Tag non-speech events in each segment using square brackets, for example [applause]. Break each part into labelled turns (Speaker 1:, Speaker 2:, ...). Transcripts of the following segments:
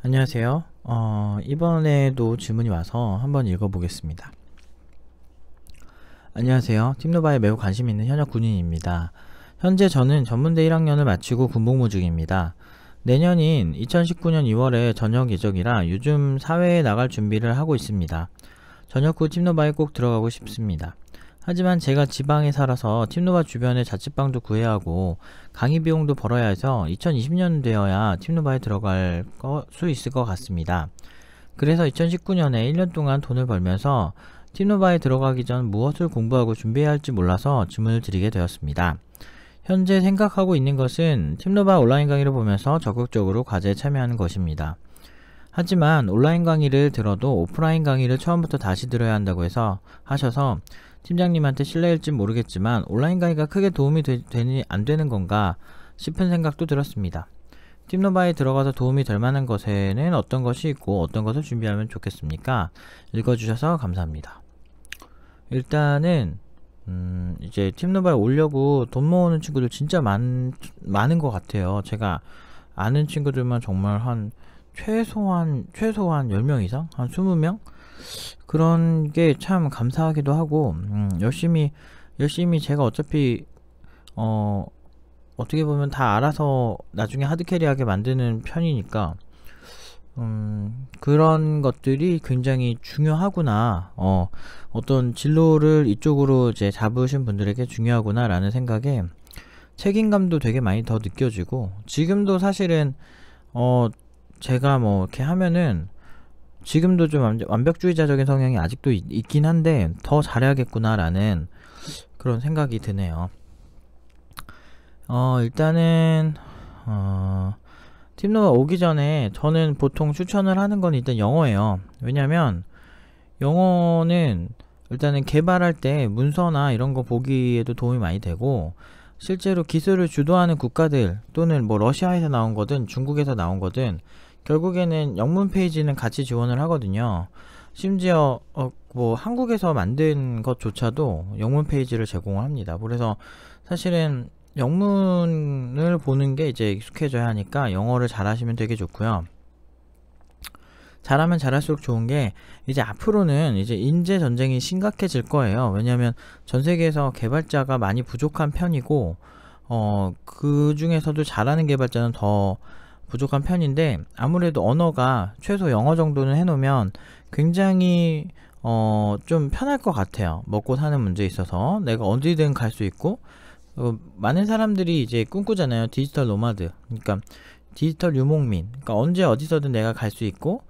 Speaker 1: 안녕하세요. 어, 이번에도 질문이 와서 한번 읽어보겠습니다. 안녕하세요. 팀노바에 매우 관심 있는 현역 군인입니다. 현재 저는 전문대 1학년을 마치고 군복무 중입니다. 내년인 2019년 2월에 전역 예정이라 요즘 사회에 나갈 준비를 하고 있습니다. 전역 후 팀노바에 꼭 들어가고 싶습니다. 하지만 제가 지방에 살아서 팀노바 주변에 자취방도 구해야 하고 강의 비용도 벌어야 해서 2020년 되어야 팀노바에 들어갈 거, 수 있을 것 같습니다. 그래서 2019년에 1년 동안 돈을 벌면서 팀노바에 들어가기 전 무엇을 공부하고 준비해야 할지 몰라서 질문을 드리게 되었습니다. 현재 생각하고 있는 것은 팀노바 온라인 강의를 보면서 적극적으로 과제에 참여하는 것입니다. 하지만 온라인 강의를 들어도 오프라인 강의를 처음부터 다시 들어야 한다고 해서 하셔서 팀장님한테 실례일진 모르겠지만 온라인 강의가 크게 도움이 되, 되니 안 되는 건가 싶은 생각도 들었습니다. 팀노바에 들어가서 도움이 될 만한 것에는 어떤 것이 있고 어떤 것을 준비하면 좋겠습니까? 읽어주셔서 감사합니다. 일단은 음, 이제 팀노바에 오려고 돈 모으는 친구들 진짜 많, 많은 것 같아요. 제가 아는 친구들만 정말 한 최소한 최소한 10명 이상? 한 20명? 그런 게 참 감사하기도 하고 음, 열심히 열심히 제가 어차피 어 어떻게 보면 다 알아서 나중에 하드캐리하게 만드는 편이니까 음, 그런 것들이 굉장히 중요하구나. 어, 어떤 진로를 이쪽으로 이제 잡으신 분들에게 중요하구나라는 생각에 책임감도 되게 많이 더 느껴지고, 지금도 사실은, 어, 제가 뭐 이렇게 하면은, 지금도 좀 완벽주의자적인 성향이 아직도 있, 있긴 한데 더 잘해야겠구나라는 그런 생각이 드네요. 어, 일단은 어, 팀노가 오기 전에 저는 보통 추천을 하는 건 일단 영어예요. 왜냐면 영어는 일단은 개발할 때 문서나 이런 거 보기에도 도움이 많이 되고 실제로 기술을 주도하는 국가들 또는 뭐 러시아에서 나온 거든 중국에서 나온 거든 결국에는 영문 페이지는 같이 지원을 하거든요. 심지어 어, 뭐 한국에서 만든 것조차도 영문 페이지를 제공을 합니다. 그래서 사실은 영문을 보는 게 이제 익숙해져야 하니까 영어를 잘하시면 되게 좋고요. 잘하면 잘할수록 좋은 게 이제 앞으로는 이제 인재 전쟁이 심각해질 거예요. 왜냐하면 전 세계에서 개발자가 많이 부족한 편이고 어 그 중에서도 잘하는 개발자는 더 부족한 편인데 아무래도 언어가 최소 영어 정도는 해놓으면 굉장히 어, 좀 편할 것 같아요. 먹고 사는 문제에 있어서 내가 언제든갈 수 있고 어, 많은 사람들이 이제 꿈꾸잖아요. 디지털 노마드. 그러니까 디지털 유목민. 그러니까 언제 어디서든 내가 갈 수 있고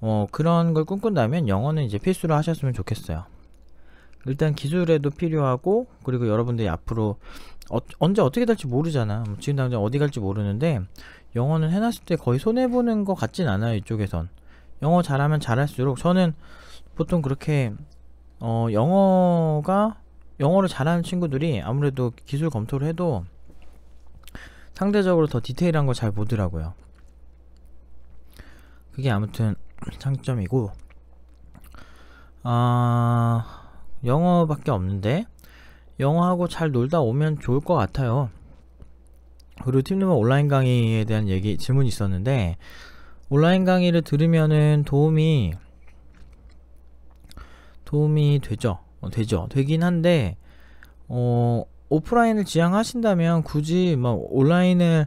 Speaker 1: 어, 그런 걸 꿈꾼다면 영어는 이제 필수로 하셨으면 좋겠어요. 일단 기술에도 필요하고 그리고 여러분들이 앞으로 어, 언제 어떻게 될지 모르잖아 뭐 지금 당장 어디 갈지 모르는데 영어는 해놨을 때 거의 손해보는 것 같진 않아요 이쪽에선 영어 잘하면 잘할수록 저는 보통 그렇게 어, 영어가 영어를 잘하는 친구들이 아무래도 기술 검토를 해도 상대적으로 더 디테일한 걸 잘 보더라고요 그게 아무튼 [clears throat] 장점이고 아... 영어밖에 없는데 영어하고 잘 놀다 오면 좋을 것 같아요. 그리고 팀누버 온라인 강의에 대한 얘기 질문이 있었는데 온라인 강의를 들으면은 도움이 도움이 되죠. 어, 되죠. 되긴 한데 어, 오프라인을 지향하신다면 굳이 막 온라인을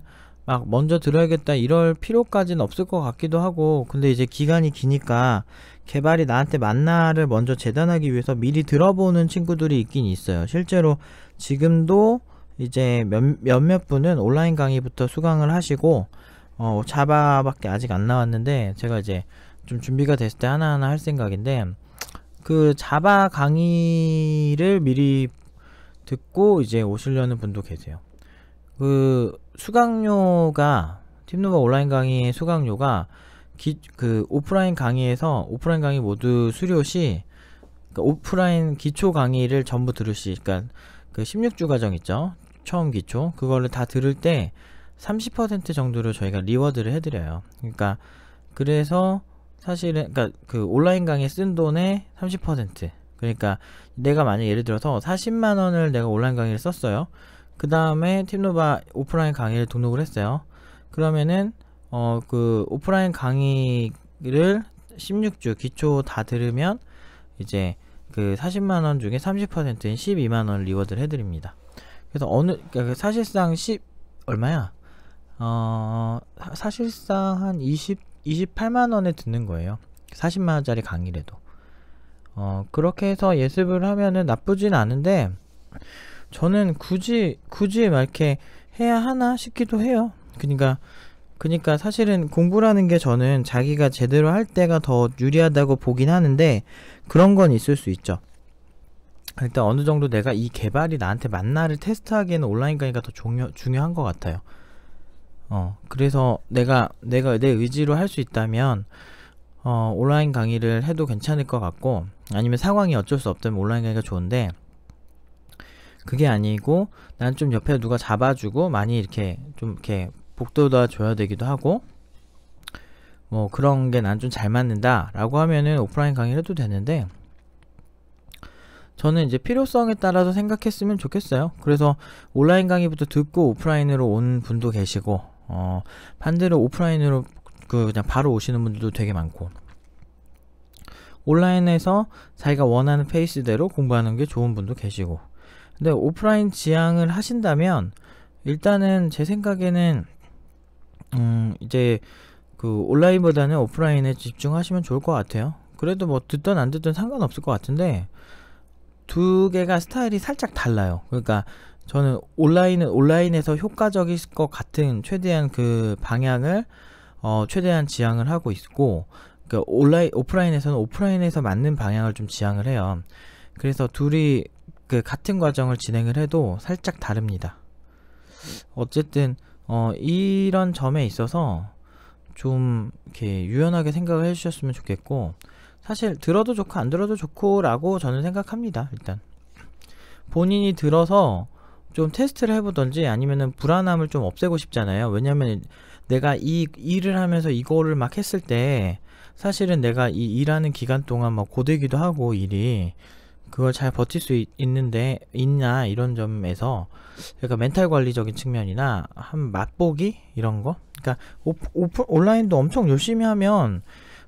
Speaker 1: 막 먼저 들어야겠다 이럴 필요까지는 없을 것 같기도 하고 근데 이제 기간이 기니까 개발이 나한테 만나를 먼저 재단하기 위해서 미리 들어보는 친구들이 있긴 있어요 실제로 지금도 이제 몇, 몇몇 분은 온라인 강의부터 수강을 하시고 어, 자바밖에 아직 안 나왔는데 제가 이제 좀 준비가 됐을 때 하나하나 할 생각인데 그 자바 강의를 미리 듣고 이제 오시려는 분도 계세요 그 수강료가 팀노바 온라인 강의의 수강료가 기, 그 오프라인 강의에서 오프라인 강의 모두 수료 시 그러니까 오프라인 기초 강의를 전부 들을 시 그러니까 그 16주 과정 있죠 처음 기초 그거를 다 들을 때 30% 정도를 저희가 리워드를 해드려요 그러니까 그래서 사실은 그러니까 그 온라인 강의 쓴 돈의 30% 그러니까 내가 만약 예를 들어서 40만 원을 내가 온라인 강의를 썼어요 그 다음에 팁노바 오프라인 강의를 등록을 했어요. 그러면은 어 그 오프라인 강의를 16주 기초 다 들으면 이제 그 40만원 중에 30%인 12만원 리워드를 해드립니다. 그래서 어느 그러니까 그 사실상 10 얼마야? 어 사실상 한 20, 28만원에 듣는 거예요. 40만원짜리 강의라도. 어 그렇게 해서 예습을 하면은 나쁘진 않은데 저는 굳이 굳이 막 이렇게 해야 하나 싶기도 해요. 그러니까 그러니까 사실은 공부라는 게 저는 자기가 제대로 할 때가 더 유리하다고 보긴 하는데 그런 건 있을 수 있죠. 일단 어느 정도 내가 이 개발이 나한테 맞나를 테스트하기에는 온라인 강의가 더 중요, 중요한 것 같아요. 어, 그래서 내가, 내가 내 의지로 할 수 있다면, 어, 온라인 강의를 해도 괜찮을 것 같고, 아니면 상황이 어쩔 수 없다면 온라인 강의가 좋은데, 그게 아니고 난 좀 옆에 누가 잡아주고 많이 이렇게 좀 이렇게 복도다 줘야 되기도 하고 뭐 그런 게 난 좀 잘 맞는다 라고 하면은 오프라인 강의를 해도 되는데 저는 이제 필요성에 따라서 생각했으면 좋겠어요. 그래서 온라인 강의부터 듣고 오프라인으로 온 분도 계시고 어, 반대로 오프라인으로 그 그냥 바로 오시는 분들도 되게 많고 온라인에서 자기가 원하는 페이스대로 공부하는 게 좋은 분도 계시고 근데 오프라인 지향을 하신다면 일단은 제 생각에는 음 이제 그 온라인보다는 오프라인에 집중하시면 좋을 것 같아요. 그래도 뭐 듣든 안 듣든 상관없을 것 같은데 두 개가 스타일이 살짝 달라요. 그러니까 저는 온라인은 온라인에서 효과적일 것 같은 최대한 그 방향을 어 최대한 지향을 하고 있고 그 온라인 오프라인에서는 오프라인에서 맞는 방향을 좀 지향을 해요. 그래서 둘이 그 같은 과정을 진행을 해도 살짝 다릅니다. 어쨌든 어, 이런 점에 있어서 좀 이렇게 유연하게 생각을 해주셨으면 좋겠고 사실 들어도 좋고 안 들어도 좋고라고 저는 생각합니다. 일단 본인이 들어서 좀 테스트를 해보던지 아니면은 불안함을 좀 없애고 싶잖아요. 왜냐면 내가 이 일을 하면서 이거를 막 했을 때 사실은 내가 이 일하는 기간 동안 막 고되기도 하고 일이 그걸 잘 버틸 수 있, 는데 있나 이런 점에서 그러니까 멘탈 관리적인 측면이나 한 맛보기 이런 거 그러니까 오프, 오프, 온라인도 엄청 열심히 하면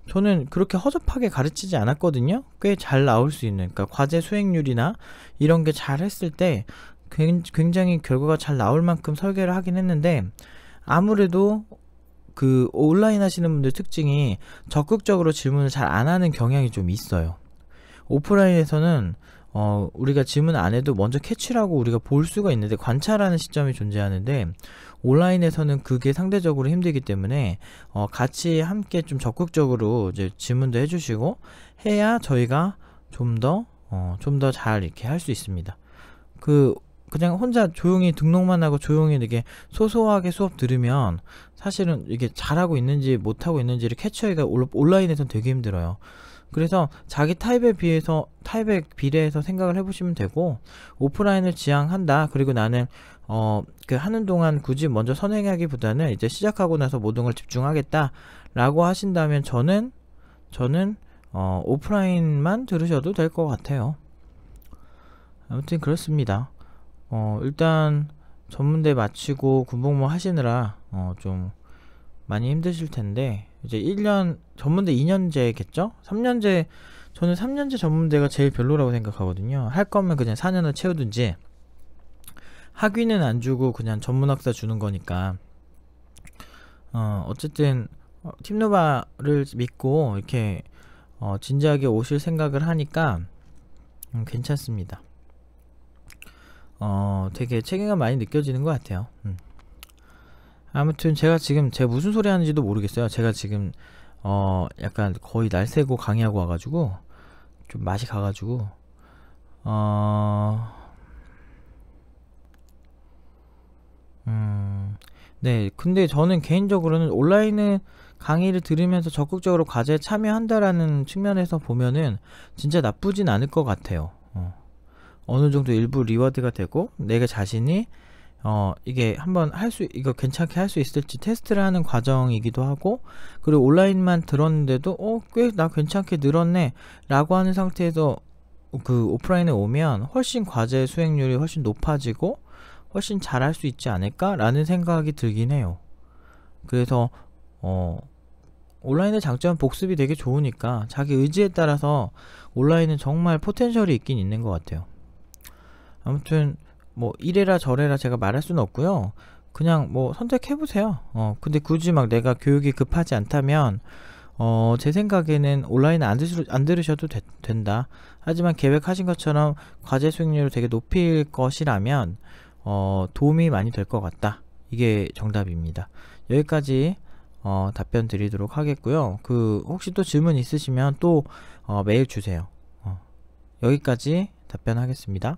Speaker 1: 저는 그렇게 허접하게 가르치지 않았거든요 꽤 잘 나올 수 있는 그러니까 과제 수행률이나 이런 게 잘 했을 때 굉장히 결과가 잘 나올 만큼 설계를 하긴 했는데 아무래도 그 온라인 하시는 분들 특징이 적극적으로 질문을 잘 안 하는 경향이 좀 있어요 오프라인에서는 어, 우리가 질문 안 해도 먼저 캐치라고 우리가 볼 수가 있는데 관찰하는 시점이 존재하는데 온라인에서는 그게 상대적으로 힘들기 때문에 어, 같이 함께 좀 적극적으로 이제 질문도 해주시고 해야 저희가 좀더좀더잘 어, 이렇게 할 수 있습니다. 그 그냥 혼자 조용히 등록만 하고 조용히 이게 소소하게 수업 들으면 사실은 이게 잘하고 있는지 못하고 있는지를 캐치하기가 온라인에서는 되게 힘들어요. 그래서 자기 타입에 비해서 타입에 비례해서 생각을 해보시면 되고 오프라인을 지향한다. 그리고 나는 어 그 하는 동안 굳이 먼저 선행하기보다는 이제 시작하고 나서 모든 걸 집중하겠다라고 하신다면 저는 저는 어 오프라인만 들으셔도 될 것 같아요. 아무튼 그렇습니다. 어 일단 전문대 마치고 군복무 하시느라 어좀 많이 힘드실 텐데 이제 1년 전문대 2년제겠죠? 3년제 저는 3년제 전문대가 제일 별로라고 생각하거든요. 할 거면 그냥 4년을 채우든지 학위는 안 주고 그냥 전문학사 주는 거니까 어 어쨌든 어, 팀노바를 믿고 이렇게 어 진지하게 오실 생각을 하니까 음 괜찮습니다. 어 되게 책임감 많이 느껴지는 것 같아요. 음. 아무튼 제가 지금 제 무슨 소리 하는지도 모르겠어요. 제가 지금 어 약간 거의 날 새고 강의하고 와가지고 좀 맛이 가가지고 어. 음, 네. 근데 저는 개인적으로는 온라인에 강의를 들으면서 적극적으로 과제에 참여한다라는 측면에서 보면은 진짜 나쁘진 않을 것 같아요. 어. 어느 정도 일부 리워드가 되고 내가 자신이 어, 이게 한번 할 수, 이거 괜찮게 할 수 있을지 테스트를 하는 과정이기도 하고, 그리고 온라인만 들었는데도, 어, 꽤 나 괜찮게 늘었네. 라고 하는 상태에서 그 오프라인에 오면 훨씬 과제 수행률이 훨씬 높아지고, 훨씬 잘할 수 있지 않을까라는 생각이 들긴 해요. 그래서, 어, 온라인의 장점은 복습이 되게 좋으니까 자기 의지에 따라서 온라인은 정말 포텐셜이 있긴 있는 것 같아요. 아무튼, 뭐 이래라 저래라 제가 말할 수는 없고요. 그냥 뭐 선택해 보세요. 어, 근데 굳이 막 내가 교육이 급하지 않다면 어, 제 생각에는 온라인 안, 들으, 안 들으셔도 되, 된다. 하지만 계획하신 것처럼 과제 수익률을 되게 높일 것이라면 어, 도움이 많이 될 것 같다. 이게 정답입니다. 여기까지 어, 답변 드리도록 하겠고요. 그 혹시 또 질문 있으시면 또 어, 메일 주세요. 어, 여기까지 답변하겠습니다.